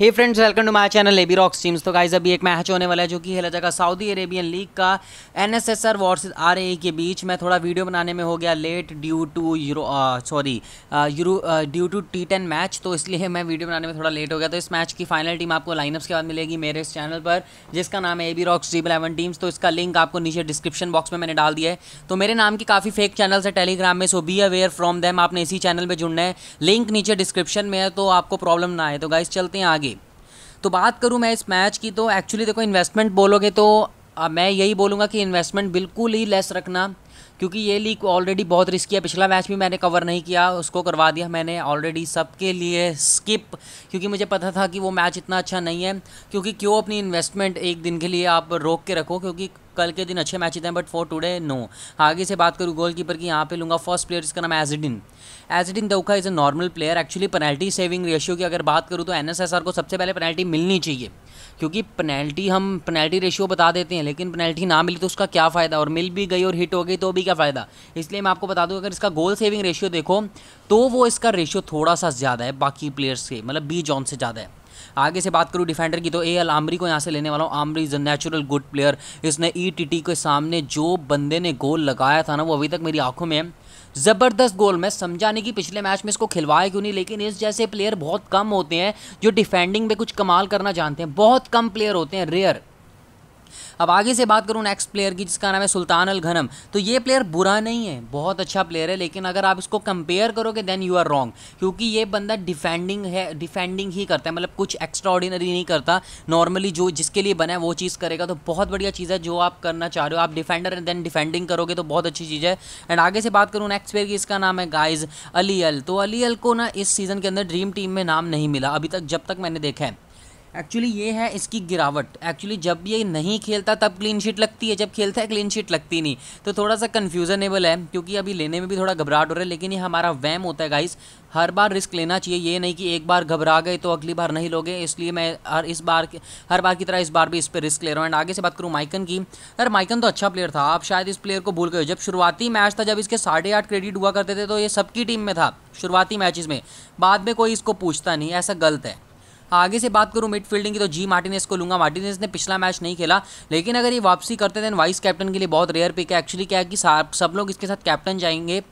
hey friends welcome to my channel AB rocks teams तो guys अभी एक match होने वाला है जो कि खेला जाएगा सऊदी अरेबियन लीग का N S S R versus R A के बीच मैं थोड़ा वीडियो बनाने में हो गया late due to euro sorry euro due to T ten match तो इसलिए मैं वीडियो बनाने में थोड़ा लेट हो गया तो इस मैच की फाइनल टीम आपको लाइनअप्स के बाद मिलेगी मेरे इस चैनल पर जिसका नाम है A B rocks G eleven teams तो इसका लिंक आपको नीचे डिस्क्रिप्शन बॉक्स में मैंने डाल दिया है तो मेरे नाम की काफ़ी फेक चैनल्स है टेलीग्राम में so be aware from them आपने इसी चैनल पर जुड़ना है लिंक नीचे डिस्क्रिप्शन में है तो आपको प्रॉब्लम ना आए तो गाइज चलते हैं आगे तो बात करूँ मैं इस मैच की तो एक्चुअली देखो इन्वेस्टमेंट बोलोगे तो आ, मैं यही बोलूँगा कि इन्वेस्टमेंट बिल्कुल ही लेस रखना क्योंकि ये लीग ऑलरेडी बहुत रिस्की है पिछला मैच भी मैंने कवर नहीं किया उसको करवा दिया मैंने ऑलरेडी सबके लिए स्किप क्योंकि मुझे पता था कि वो मैच इतना अच्छा नहीं है क्योंकि क्यों अपनी इन्वेस्टमेंट एक दिन के लिए आप रोक के रखो क्योंकि कल के दिन अच्छे मैच हैं बट फॉर टुडे नो आगे से बात करूँ गोलकीपर की यहाँ पे लूँगा फर्स्ट प्लेयर इसका नाम एजिडिन एजिडिन दौका is a normal player actually penalty saving ratio की अगर बात करूँ तो एन को सबसे पहले पेनल्टी मिलनी चाहिए क्योंकि पेनल्टी हम पेनल्टी रेशियो बता देते हैं लेकिन पेनल्टी ना मिली तो उसका क्या फ़ायदा और मिल भी गई और हिट हो गई तो भी क्या फ़ायदा इसलिए मैं आपको बता दूँ अगर इसका गोल सेविंग रेशियो देखो तो वो इसका रेशियो थोड़ा सा ज़्यादा है बाकी प्लेयर्स मतलब से मतलब बी जॉन से ज़्यादा है आगे से बात करूँ डिफेंडर की तो ए एल आमरी को यहाँ से लेने वाला हूँ आमरी is a natural good player इसने ई टी टी के सामने जो बंदे ने गोल लगाया था ना वो अभी तक मेरी आंखों में ज़बरदस्त गोल मैं समझा नहीं कि पिछले मैच में इसको खिलवाया क्यों नहीं लेकिन इस जैसे प्लेयर बहुत कम होते हैं जो डिफेंडिंग में कुछ कमाल करना जानते हैं बहुत कम प्लेयर होते हैं रेयर अब आगे से बात करूँ नेक्स्ट प्लेयर की जिसका नाम है सुल्तान अल घनम तो ये प्लेयर बुरा नहीं है बहुत अच्छा प्लेयर है लेकिन अगर आप इसको कंपेयर करोगे देन यू आर रॉन्ग क्योंकि ये बंदा डिफेंडिंग है डिफेंडिंग ही करता है मतलब कुछ एक्स्ट्रा नहीं करता नॉर्मली जो जिसके लिए बना है वो चीज़ करेगा तो बहुत बढ़िया चीज़ है जो आप करना चाह रहे हो आप डिफेंडर एंड देन डिफेंडिंग करोगे तो बहुत अच्छी चीज़ है एंड आगे से बात करूँ नेक्स्ट प्लेयर की इसका नाम है गाइज अली अल तो अली अल को ना इस सीज़न के अंदर ड्रीम टीम में नाम नहीं मिला अभी तक जब तक मैंने देखा है एक्चुअली ये है इसकी गिरावट एक्चुअली जब ये नहीं खेलता तब क्लीन शीट लगती है जब खेलता है क्लीन शीट लगती नहीं तो थोड़ा सा कन्फ्यूजनेबल है क्योंकि अभी लेने में भी थोड़ा घबराहट हो रहा है लेकिन ये हमारा वैम होता है गाइस हर बार रिस्क लेना चाहिए ये नहीं कि एक बार घबरा गए तो अगली बार नहीं लोगे इसलिए मैं हर इस बार हर बार की तरह इस बार भी इस पर रिस्क ले रहा हूँ एंड आगे से बात करूँ माइकन की यार माइकन तो अच्छा प्लेयर था आप शायद इस प्लेयर को भूल गए जब शुरुआती मैच था जब इसके साढ़े आठ क्रेडिट हुआ करते थे तो ये सबकी टीम में था शुरुआती मैचेस में बाद में कोई इसको पूछता नहीं ऐसा गलत है आगे से बात करूँ मिड फील्डिंग की तो जी मार्टिनेस को लूंगा मार्टिनेस ने पिछला मैच नहीं खेला लेकिन अगर ये वापसी करते थे वाइस कैप्टन के लिए बहुत रेयर पिक है एक्चुअली क्या है कि सब लोग इसके साथ कैप्टन जाएंगे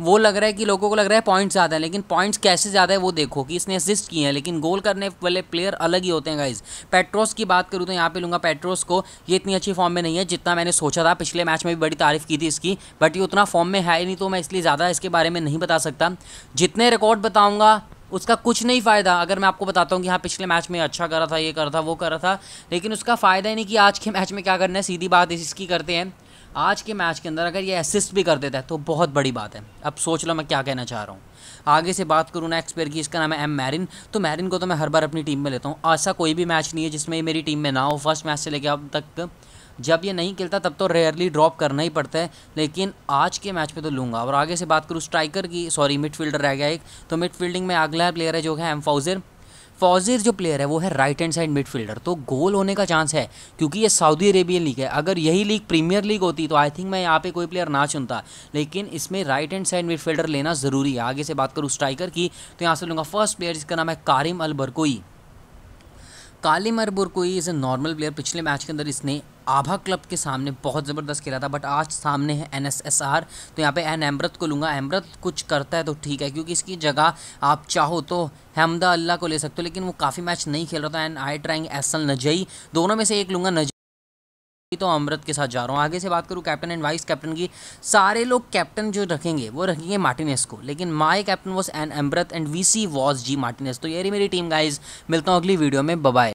वो लग रहा है कि लोगों को लग रहा है पॉइंट्स ज़्यादा है लेकिन पॉइंट्स कैसे ज़्यादा है वो देखो कि इसने असिस्ट किए हैं लेकिन गोल करने वाले प्लेयर अलग ही होते हैं गाइज पेट्रोस की बात करूँ तो यहाँ पे लूँगा पेट्रोस को ये इतनी अच्छी फॉर्म में नहीं है जितना मैंने सोचा था पिछले मैच में भी बड़ी तारीफ की थी इसकी बट ये उतना फॉर्म में है ही नहीं तो मैं इसलिए ज़्यादा इसके बारे में नहीं बता सकता जितने रिकॉर्ड बताऊँगा उसका कुछ नहीं फ़ायदा अगर मैं आपको बताता हूँ कि हाँ पिछले मैच में अच्छा करा था ये करा था वो करा था लेकिन उसका फ़ायदा ही नहीं कि आज के मैच में क्या करना है सीधी बात इसकी करते हैं आज के मैच के अंदर अगर ये असिस्ट भी कर देता है तो बहुत बड़ी बात है अब सोच लो मैं क्या कहना चाह रहा हूँ आगे से बात करूँ ना एक्सपेयर की इसका नाम है एम मैरिन तो मैरिन को तो मैं हर बार अपनी टीम में लेता हूँ ऐसा कोई भी मैच नहीं है जिसमें मेरी टीम में ना हो फर्स्ट मैच से लेकर अब तक जब ये नहीं खेलता तब तो रेयरली ड्रॉप करना ही पड़ता है लेकिन आज के मैच में तो लूँगा और आगे से बात करूँ स्ट्राइकर की सॉरी मिडफील्डर रह गया एक तो मिडफील्डिंग में अगला प्लेयर है जो है एम फाउजर फौजिर जो प्लेयर है वो है राइट हैंड साइड मिडफील्डर तो गोल होने का चांस है क्योंकि ये सऊदी अरेबियन लीग है अगर यही लीग प्रीमियर लीग होती तो आई थिंक मैं यहाँ पे कोई प्लेयर ना चुनता लेकिन इसमें राइट हैंड साइड मिडफील्डर लेना ज़रूरी है आगे से बात करूँ स्ट्राइकर की तो यहाँ से लूँगा फर्स्ट प्लेयर जिसका नाम है कारिम अल बरकोई कालिम अरबुरकोई इज़ ए नॉर्मल प्लेयर पिछले मैच के अंदर इसने आभा क्लब के सामने बहुत ज़बरदस्त खेला था बट आज सामने है एन तो यहाँ पे एन अमृत को लूँगा अमृत कुछ करता है तो ठीक है क्योंकि इसकी जगह आप चाहो तो हमदा अल्लाह को ले सकते हो लेकिन वो काफ़ी मैच नहीं खेल रहा था एंड आई ट्राइंग एसल नजई दोनों में से एक लूँगा नजई तो अमृत के साथ जा रहा हूँ आगे से बात करूँ कैप्टन एंड वाइस कैप्टन की सारे लोग कैप्टन जो रखेंगे वो रखेंगे मार्टिनेस को लेकिन माई कैप्टन वॉज एन अमृत एंड वी सी वॉज जी मार्टिनेस तो ये रही मेरी टीम गाइज मिलता हूँ अगली वीडियो में बबाई